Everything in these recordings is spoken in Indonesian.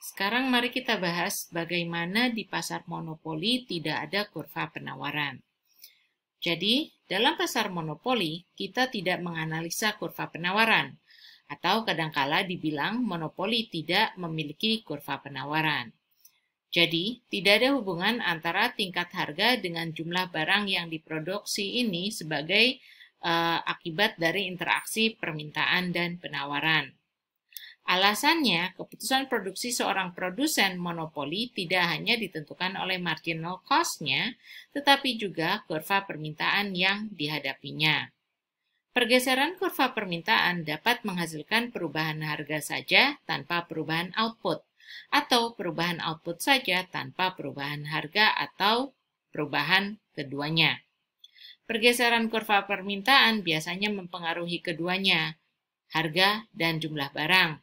Sekarang mari kita bahas bagaimana di pasar monopoli tidak ada kurva penawaran. Jadi, dalam pasar monopoli, kita tidak menganalisa kurva penawaran, atau kadangkala dibilang monopoli tidak memiliki kurva penawaran. Jadi, tidak ada hubungan antara tingkat harga dengan jumlah barang yang diproduksi ini sebagai uh, akibat dari interaksi permintaan dan penawaran. Alasannya, keputusan produksi seorang produsen monopoli tidak hanya ditentukan oleh marginal cost-nya, tetapi juga kurva permintaan yang dihadapinya. Pergeseran kurva permintaan dapat menghasilkan perubahan harga saja tanpa perubahan output, atau perubahan output saja tanpa perubahan harga atau perubahan keduanya. Pergeseran kurva permintaan biasanya mempengaruhi keduanya, harga dan jumlah barang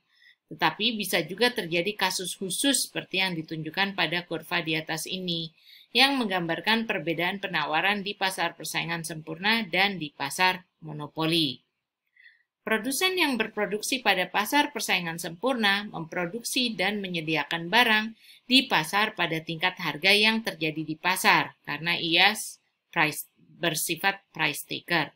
tetapi bisa juga terjadi kasus khusus seperti yang ditunjukkan pada kurva di atas ini, yang menggambarkan perbedaan penawaran di pasar persaingan sempurna dan di pasar monopoli. Produsen yang berproduksi pada pasar persaingan sempurna memproduksi dan menyediakan barang di pasar pada tingkat harga yang terjadi di pasar karena ia bersifat price taker.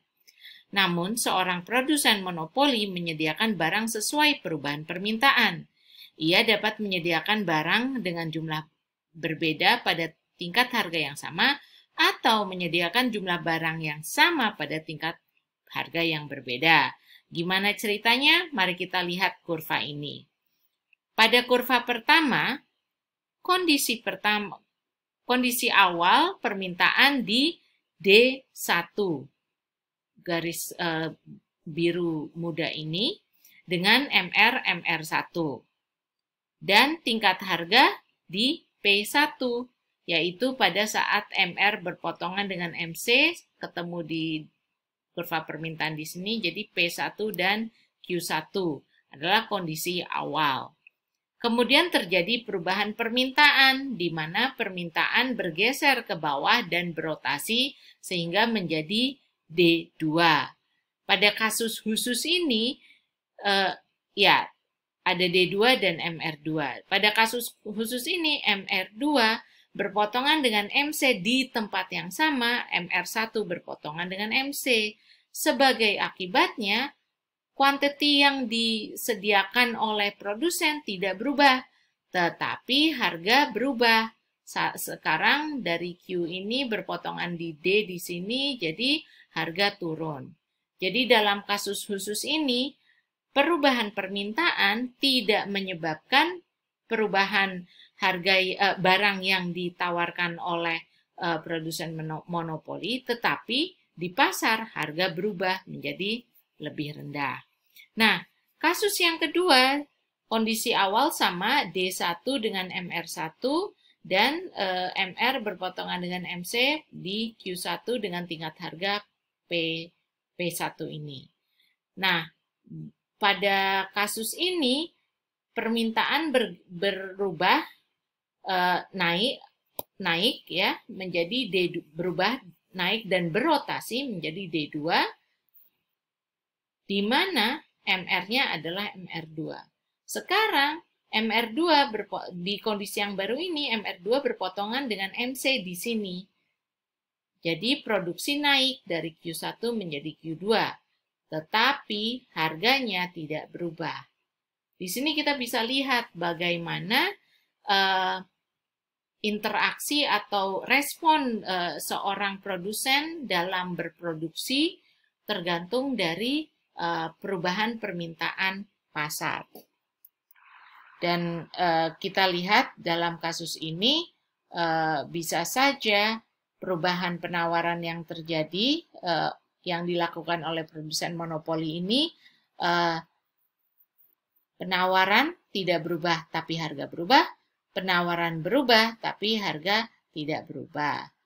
Namun, seorang produsen monopoli menyediakan barang sesuai perubahan permintaan. Ia dapat menyediakan barang dengan jumlah berbeda pada tingkat harga yang sama atau menyediakan jumlah barang yang sama pada tingkat harga yang berbeda. Gimana ceritanya? Mari kita lihat kurva ini. Pada kurva pertama, kondisi pertama kondisi awal permintaan di D1 garis uh, biru muda ini dengan MR MR1 dan tingkat harga di P1 yaitu pada saat MR berpotongan dengan MC ketemu di kurva permintaan di sini jadi P1 dan Q1 adalah kondisi awal. Kemudian terjadi perubahan permintaan, di mana permintaan bergeser ke bawah dan berotasi sehingga menjadi D2. Pada kasus khusus ini, eh, ya, ada D2 dan MR2. Pada kasus khusus ini, MR2 berpotongan dengan MC di tempat yang sama, MR1 berpotongan dengan MC. Sebagai akibatnya, kuantiti yang disediakan oleh produsen tidak berubah, tetapi harga berubah. Sekarang dari Q ini berpotongan di D di sini, jadi harga turun. Jadi dalam kasus khusus ini, perubahan permintaan tidak menyebabkan perubahan harga eh, barang yang ditawarkan oleh eh, produsen monopoli, tetapi di pasar harga berubah menjadi lebih rendah. Nah, kasus yang kedua, kondisi awal sama D1 dengan MR1 dan e, eh, MR berpotongan dengan MC di Q1 dengan tingkat harga P P1 ini. Nah, pada kasus ini permintaan ber, berubah eh, naik naik ya menjadi D berubah naik dan berotasi menjadi D2 di mana MR-nya adalah MR2. Sekarang MR2 berpo, di kondisi yang baru ini MR2 berpotongan dengan MC di sini. Jadi produksi naik dari Q1 menjadi Q2, tetapi harganya tidak berubah. Di sini kita bisa lihat bagaimana uh, interaksi atau respon uh, seorang produsen dalam berproduksi tergantung dari uh, perubahan permintaan pasar. Dan uh, kita lihat dalam kasus ini uh, bisa saja perubahan penawaran yang terjadi uh, yang dilakukan oleh produsen monopoli ini uh, penawaran tidak berubah tapi harga berubah, penawaran berubah tapi harga tidak berubah.